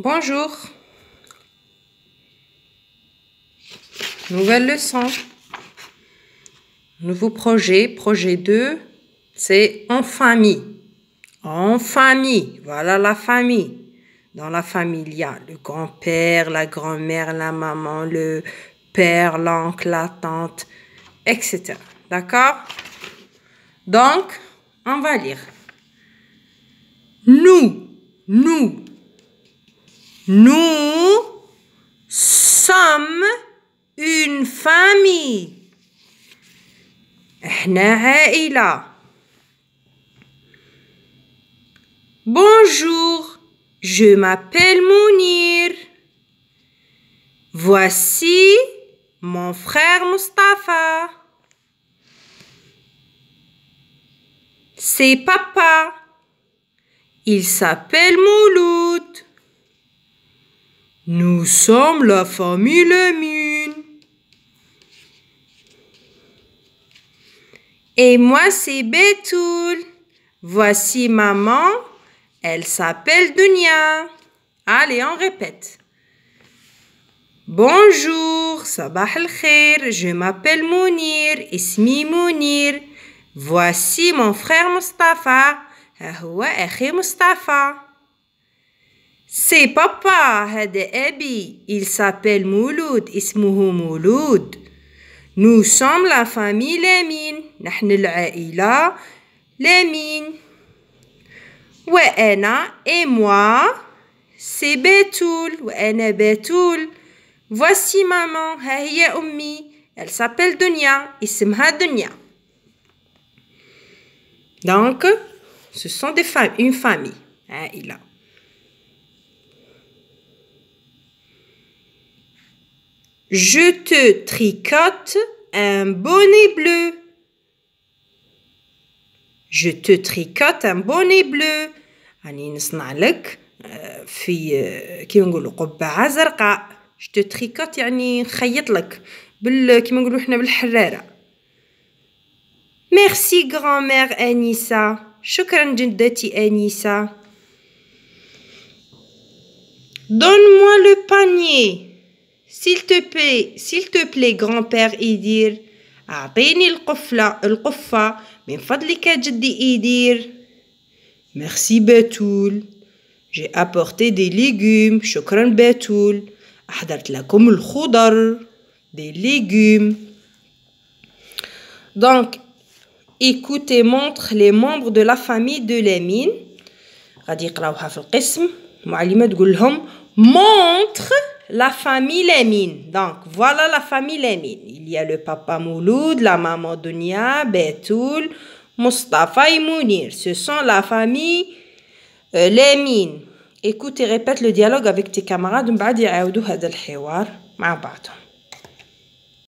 Bonjour. Nouvelle leçon. Nouveau projet, projet 2, c'est en famille. En famille, voilà la famille. Dans la famille, il y a le grand-père, la grand-mère, la maman, le père, l'oncle, la tante, etc. D'accord Donc, on va lire. Nous, nous, nous sommes une famille. Bonjour, je m'appelle Mounir. Voici mon frère Mustapha. C'est papa. Il s'appelle Mouloud. Nous sommes la famille Lemune. Et moi, c'est Betoul, Voici maman. Elle s'appelle Dunia. Allez, on répète. Bonjour, Sabah al khair, je m'appelle Mounir, Ismi Mounir. Voici mon frère Mustafa. Ahwa Mustapha. C'est papa, هذا Il s'appelle Mouloud. s'appelle Mouloud. Nous sommes la famille Nous sommes la famille وأنا et moi c'est Betoul. Voici maman. ها هي Elle s'appelle Dunia. s'appelle Dunia. Donc, ce sont des femmes, une famille. Je te tricote un bonnet bleu. Je te tricote un bonnet bleu. يعني نصنع لك في كي نقولوا à زرقاء. Je te tricote يعني نخيط لك بال كيما نقولوا حنا بالحرارة. Merci grand-mère Anissa. شكرا جدتي Anissa. Donne-moi le panier. S'il te plaît, s'il te plaît, grand-père il kofla, أعطيني القفلة القفة من فضلك جدي إدير Merci Batoul. J'ai apporté des légumes. شكرا Batoul. أحضرت لكم الخضر. Des légumes. Donc, écoute et montre les membres de la famille de les غادي يقراوها في القسم المعلمة تقول لهم montre la famille Lemine. Donc, voilà la famille Lemine. Il y a le papa Mouloud, la maman Dunia, Betoul, Mustafa et Mounir. Ce sont la famille euh, Lemine. Écoute et répète le dialogue avec tes camarades. Mbadi